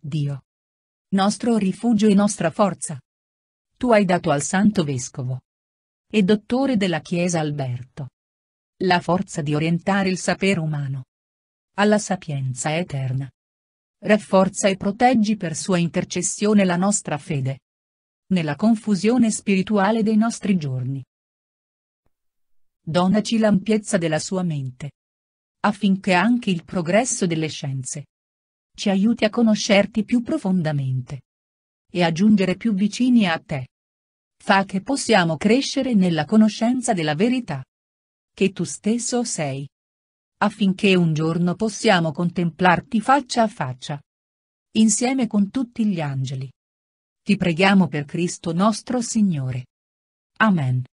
Dio. Nostro rifugio e nostra forza. Tu hai dato al Santo Vescovo e dottore della Chiesa Alberto la forza di orientare il sapere umano alla sapienza eterna. Rafforza e proteggi per sua intercessione la nostra fede nella confusione spirituale dei nostri giorni. Donaci l'ampiezza della sua mente affinché anche il progresso delle scienze ci aiuti a conoscerti più profondamente e a giungere più vicini a te. Fa che possiamo crescere nella conoscenza della verità che tu stesso sei, affinché un giorno possiamo contemplarti faccia a faccia, insieme con tutti gli angeli. Ti preghiamo per Cristo nostro Signore. Amen.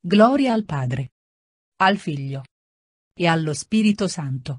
Gloria al Padre, al Figlio e allo Spirito Santo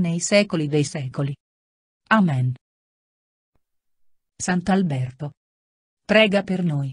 nei secoli dei secoli. Amen. Sant'Alberto. Prega per noi.